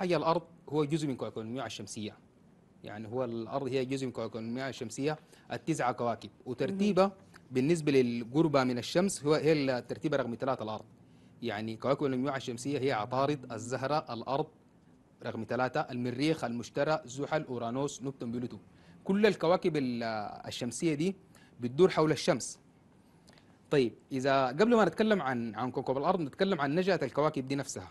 حي الأرض هو جزء من كواكب المجموعة الشمسية يعني هو الأرض هي جزء من كواكب المجموعة الشمسية التسعة كواكب وترتيبها بالنسبة للقربة من الشمس هو هي الترتيبة رقم ثلاثة الأرض يعني كواكب المجموعة الشمسية هي عطارد الزهرة الأرض رقم ثلاثة المريخ المشتري زحل أورانوس نبتون بلوتو كل الكواكب الشمسية دي بتدور حول الشمس طيب إذا قبل ما نتكلم عن عن كوكب الأرض نتكلم عن نشأة الكواكب دي نفسها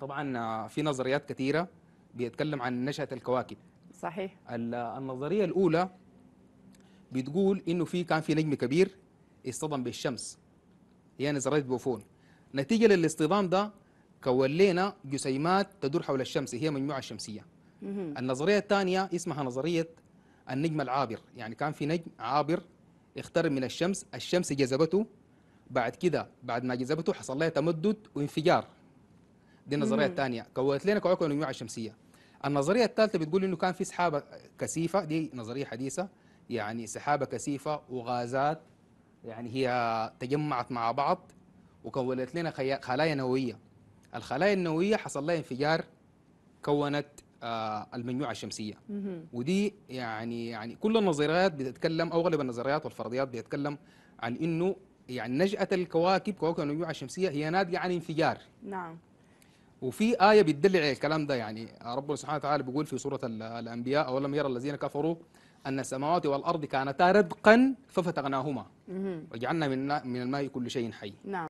طبعا آه، في نظريات كثيره بيتكلم عن نشاه الكواكب صحيح آه، النظريه الاولى بتقول انه في كان في نجم كبير اصطدم بالشمس هي نظريه بوفون نتيجه للاصطدام ده كولينا جسيمات تدور حول الشمس هي مجموعه شمسيه النظريه الثانيه اسمها نظريه النجم العابر يعني كان في نجم عابر اخترب من الشمس الشمس جذبته بعد كده بعد ما جذبته حصل لها تمدد وانفجار دي النظريه الثانيه كونت لنا كوكب المجموعه الشمسيه النظريه الثالثه بتقول انه كان في سحابه كثيفه دي نظريه حديثه يعني سحابه كثيفه وغازات يعني هي تجمعت مع بعض وكونت لنا خلايا نوويه الخلايا النوويه حصل لها انفجار كونت آه المجموعه الشمسيه ودي يعني يعني كل النظريات بتتكلم او اغلب النظريات والفرضيات بتتكلم عن انه يعني نشأة الكواكب كواكب المجموعة الشمسية هي ناتجة عن انفجار نعم وفي آية بتدل على الكلام ده يعني ربنا سبحانه وتعالى بيقول في سورة الأنبياء أولم يرى الذين كفروا أن السماوات والأرض كانتا رتقا ففتقناهما وجعلنا من الماء كل شيء حي نعم.